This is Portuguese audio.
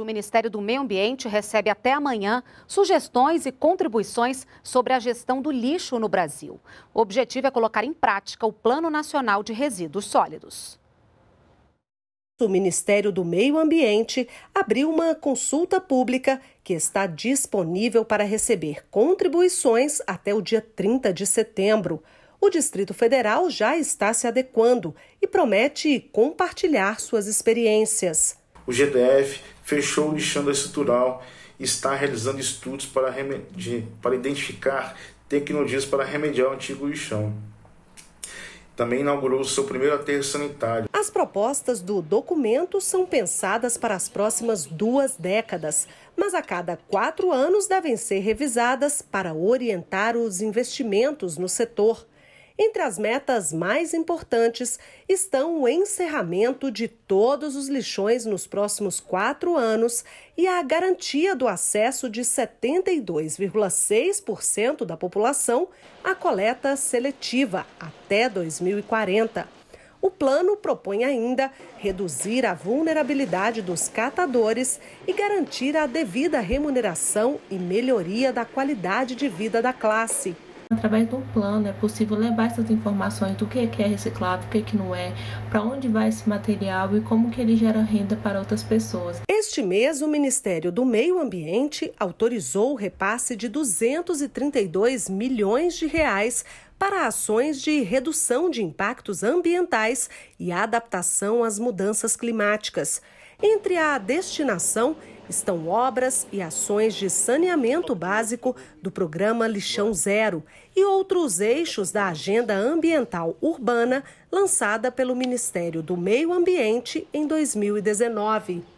O Ministério do Meio Ambiente recebe até amanhã sugestões e contribuições sobre a gestão do lixo no Brasil. O objetivo é colocar em prática o Plano Nacional de Resíduos Sólidos. O Ministério do Meio Ambiente abriu uma consulta pública que está disponível para receber contribuições até o dia 30 de setembro. O Distrito Federal já está se adequando e promete compartilhar suas experiências. O GDF fechou o lixão estrutural e está realizando estudos para, para identificar tecnologias para remediar o antigo lixão também inaugurou seu primeiro aterro sanitário. As propostas do documento são pensadas para as próximas duas décadas, mas a cada quatro anos devem ser revisadas para orientar os investimentos no setor. Entre as metas mais importantes estão o encerramento de todos os lixões nos próximos quatro anos e a garantia do acesso de 72,6% da população à coleta seletiva até 2040. O plano propõe ainda reduzir a vulnerabilidade dos catadores e garantir a devida remuneração e melhoria da qualidade de vida da classe. Através de um plano é possível levar essas informações do que é, é reciclado, o que é não é, para onde vai esse material e como que ele gera renda para outras pessoas. Este mês, o Ministério do Meio Ambiente autorizou o repasse de 232 milhões de reais para ações de redução de impactos ambientais e adaptação às mudanças climáticas. Entre a destinação estão obras e ações de saneamento básico do programa Lixão Zero e outros eixos da Agenda Ambiental Urbana lançada pelo Ministério do Meio Ambiente em 2019.